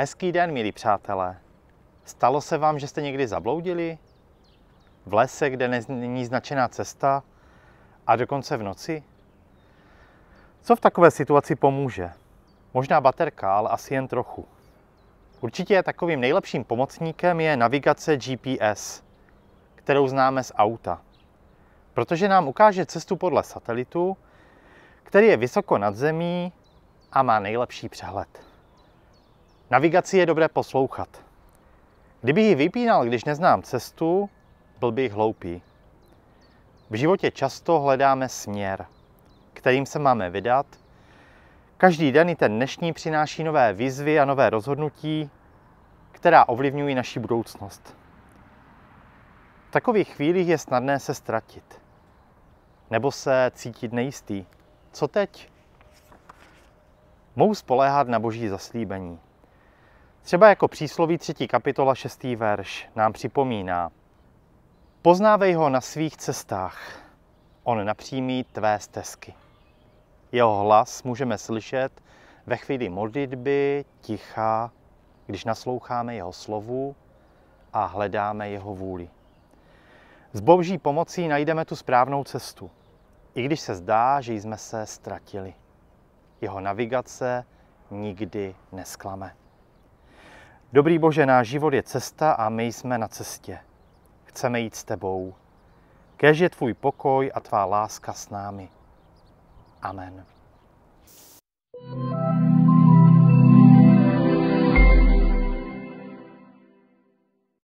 Hezký den, milí přátelé. Stalo se vám, že jste někdy zabloudili? V lese, kde není značená cesta a dokonce v noci? Co v takové situaci pomůže? Možná baterka, ale asi jen trochu. Určitě takovým nejlepším pomocníkem je navigace GPS, kterou známe z auta. Protože nám ukáže cestu podle satelitu, který je vysoko nad zemí a má nejlepší přehled. Navigaci je dobré poslouchat. Kdybych ji vypínal, když neznám cestu, byl bych hloupý. V životě často hledáme směr, kterým se máme vydat. Každý den i ten dnešní přináší nové výzvy a nové rozhodnutí, která ovlivňují naši budoucnost. V takových chvílích je snadné se ztratit. Nebo se cítit nejistý. Co teď? Mohu spoléhat na boží zaslíbení. Třeba jako přísloví 3. kapitola 6. verš nám připomíná. Poznávej ho na svých cestách, on napřímí tvé stezky. Jeho hlas můžeme slyšet ve chvíli modlitby, ticha, když nasloucháme jeho slovu a hledáme jeho vůli. S boží pomocí najdeme tu správnou cestu, i když se zdá, že jsme se ztratili. Jeho navigace nikdy nesklame. Dobrý Bože, náš život je cesta a my jsme na cestě. Chceme jít s tebou. Kež je tvůj pokoj a tvá láska s námi. Amen. thank you